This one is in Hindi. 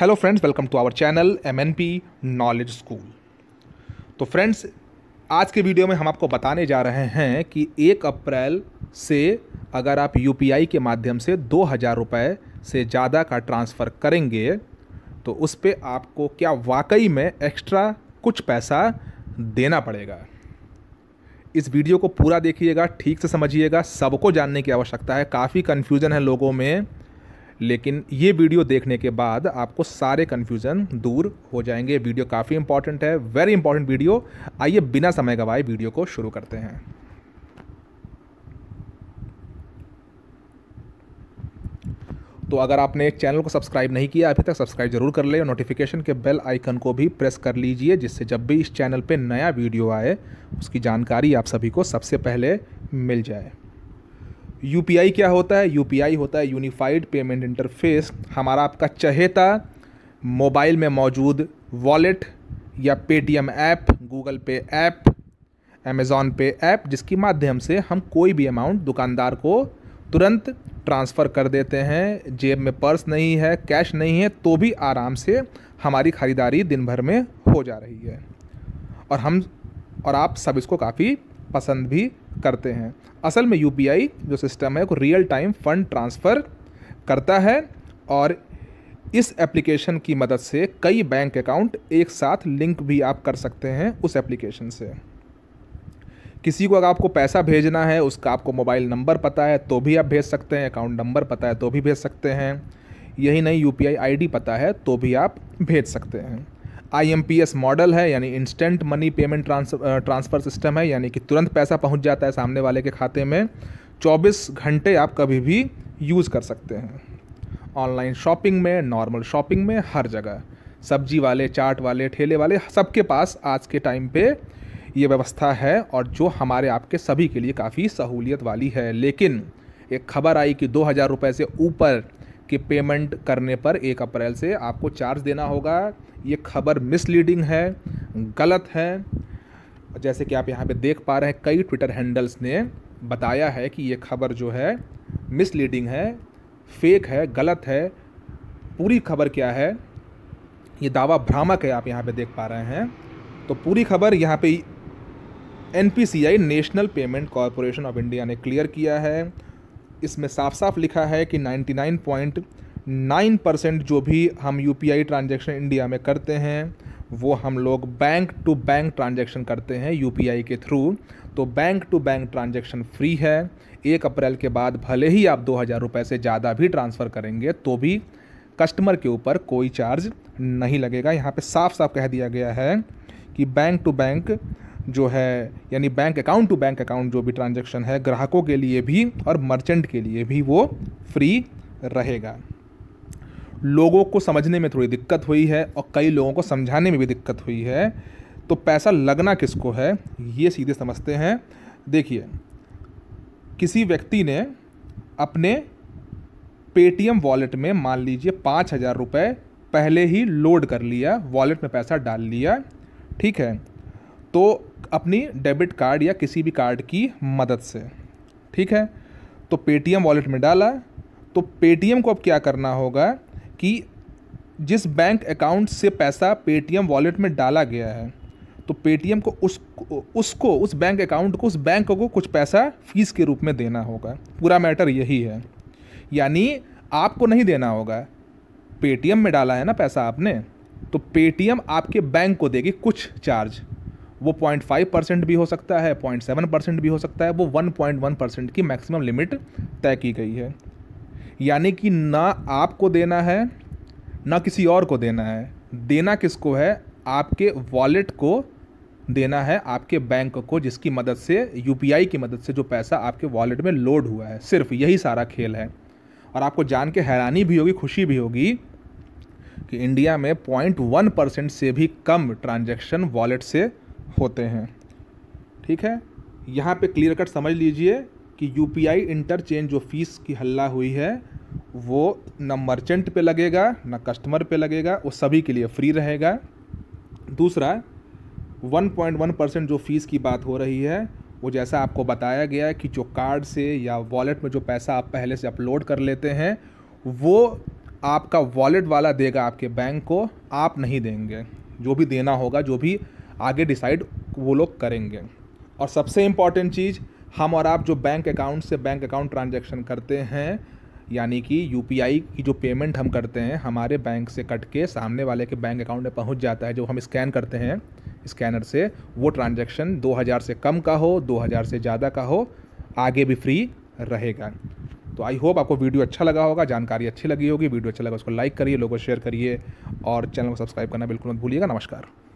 hello friends welcome to our channel M knowledge school तो फ्रेंड्स आज के वीडियो में हम आपको बताने जा रहे हैं कि एक अप्रैल से अगर आप यू के माध्यम से दो हज़ार रुपये से ज़्यादा का ट्रांसफ़र करेंगे तो उस पर आपको क्या वाकई में एक्स्ट्रा कुछ पैसा देना पड़ेगा इस वीडियो को पूरा देखिएगा ठीक से समझिएगा सबको जानने की आवश्यकता है काफ़ी कन्फ्यूज़न है लोगों में लेकिन ये वीडियो देखने के बाद आपको सारे कन्फ्यूज़न दूर हो जाएंगे वीडियो काफ़ी इंपॉर्टेंट है वेरी इंपॉर्टेंट वीडियो आइए बिना समय गवाए वीडियो को शुरू करते हैं तो अगर आपने चैनल को सब्सक्राइब नहीं किया अभी तक सब्सक्राइब जरूर कर ले और नोटिफिकेशन के बेल आइकन को भी प्रेस कर लीजिए जिससे जब भी इस चैनल पे नया वीडियो आए उसकी जानकारी आप सभी को सबसे पहले मिल जाए यू क्या होता है यू होता है यूनिफाइड पेमेंट इंटरफेस हमारा आपका चहेता मोबाइल में मौजूद वॉलेट या Paytm app Google pay app Amazon pay app जिसकी माध्यम से हम कोई भी अमाउंट दुकानदार को तुरंत ट्रांसफ़र कर देते हैं जेब में पर्स नहीं है कैश नहीं है तो भी आराम से हमारी ख़रीदारी दिन भर में हो जा रही है और हम और आप सब इसको काफ़ी पसंद भी करते हैं असल में यू जो सिस्टम है वो रियल टाइम फ़ंड ट्रांसफ़र करता है और इस एप्लीकेशन की मदद से कई बैंक अकाउंट एक साथ लिंक भी आप कर सकते हैं उस एप्लीकेशन से किसी को अगर आपको पैसा भेजना है उसका आपको मोबाइल नंबर पता है तो भी आप भेज सकते हैं अकाउंट नंबर पता है तो भी भेज सकते हैं यही नहीं यू पी आई पता है तो भी आप भेज सकते हैं आईएमपीएस मॉडल है यानी instant money payment transfer system है यानी कि तुरंत पैसा पहुंच जाता है सामने वाले के खाते में 24 घंटे आप कभी भी यूज़ कर सकते हैं ऑनलाइन शॉपिंग में नॉर्मल शॉपिंग में हर जगह सब्जी वाले चाट वाले ठेले वाले सबके पास आज के टाइम पे ये व्यवस्था है और जो हमारे आपके सभी के लिए काफ़ी सहूलियत वाली है लेकिन एक खबर आई कि दो हज़ार रुपये से ऊपर कि पेमेंट करने पर एक अप्रैल से आपको चार्ज देना होगा ये खबर मिसलीडिंग है गलत है जैसे कि आप यहाँ पे देख पा रहे हैं कई ट्विटर हैंडल्स ने बताया है कि ये खबर जो है मिसलीडिंग है फेक है गलत है पूरी खबर क्या है ये दावा भ्रामक है आप यहाँ पे देख पा रहे हैं तो पूरी खबर यहाँ पे N national payment corporation of India ने क्लियर किया है इसमें साफ साफ लिखा है कि 99.9 परसेंट जो भी हम U P I transaction India में करते हैं वो हम लोग बैंक टू बैंक ट्रांजेक्शन करते हैं यू पी आई के थ्रू तो bank to bank transaction free है एक अप्रैल के बाद भले ही आप दो हज़ार रुपये से ज़्यादा भी ट्रांसफ़र करेंगे तो भी कस्टमर के ऊपर कोई चार्ज नहीं लगेगा यहाँ पे साफ साफ कह दिया गया है कि बैंक टू बैंक जो है यानी bank account to bank account जो भी ट्रांजेक्शन है ग्राहकों के लिए भी और मर्चेंट के लिए भी वो फ्री रहेगा लोगों को समझने में थोड़ी दिक्कत हुई है और कई लोगों को समझाने में भी दिक्कत हुई है तो पैसा लगना किसको है ये सीधे समझते हैं देखिए किसी व्यक्ति ने अपने पेटीएम वॉलेट में मान लीजिए पाँच हज़ार रुपये पहले ही लोड कर लिया वॉलेट में पैसा डाल लिया ठीक है तो अपनी डेबिट कार्ड या किसी भी कार्ड की मदद से ठीक है तो पेटीएम वॉलेट में डाला तो पेटीएम को अब क्या करना होगा कि जिस बैंक अकाउंट से पैसा पेटीएम वॉलेट में डाला गया है तो पेटीएम को उस उसको उस बैंक अकाउंट को उस बैंक को कुछ पैसा फीस के रूप में देना होगा पूरा मैटर यही है यानी आपको नहीं देना होगा पेटीएम में डाला है ना पैसा आपने तो पेटीएम आपके बैंक को देगी कुछ चार्ज वो 0.5 परसेंट भी हो सकता है 0.7 परसेंट भी हो सकता है वो 1.1 परसेंट की मैक्सिमम लिमिट तय की गई है यानी कि ना आपको देना है ना किसी और को देना है देना किसको है आपके वॉलेट को देना है आपके बैंक को जिसकी मदद से यू की मदद से जो पैसा आपके वॉलेट में लोड हुआ है सिर्फ यही सारा खेल है और आपको जान के हैरानी भी होगी खुशी भी होगी कि इंडिया में पॉइंट वन परसेंट से भी कम ट्रांजैक्शन वॉलेट से होते हैं ठीक है यहाँ पे क्लियर कट समझ लीजिए कि यू पी आई इंटरचेंज जो फीस की हल्ला हुई है वो ना मर्चेंट पे लगेगा ना कस्टमर पे लगेगा वो सभी के लिए फ्री रहेगा दूसरा 1.1 परसेंट जो फ़ीस की बात हो रही है वो जैसा आपको बताया गया है कि जो कार्ड से या वॉलेट में जो पैसा आप पहले से अपलोड कर लेते हैं वो आपका वॉलेट वाला देगा आपके बैंक को आप नहीं देंगे जो भी देना होगा जो भी आगे डिसाइड वो लोग करेंगे और सबसे इम्पॉर्टेंट चीज़ हम और आप जो बैंक अकाउंट से बैंक अकाउंट ट्रांजेक्शन करते हैं यानी कि यू की जो पेमेंट हम करते हैं हमारे बैंक से कट के सामने वाले के बैंक अकाउंट में पहुंच जाता है जो हम स्कैन करते हैं स्कैनर से वो ट्रांजेक्शन 2000 से कम का हो 2000 से ज़्यादा का हो आगे भी फ्री रहेगा तो आई होप आपको वीडियो अच्छा लगा होगा जानकारी अच्छी लगी होगी वीडियो अच्छा लगा उसको लाइक करिए लोगों को शेयर करिए और चैनल को सब्सक्राइब करना बिल्कुल मत भूलिएगा नमस्कार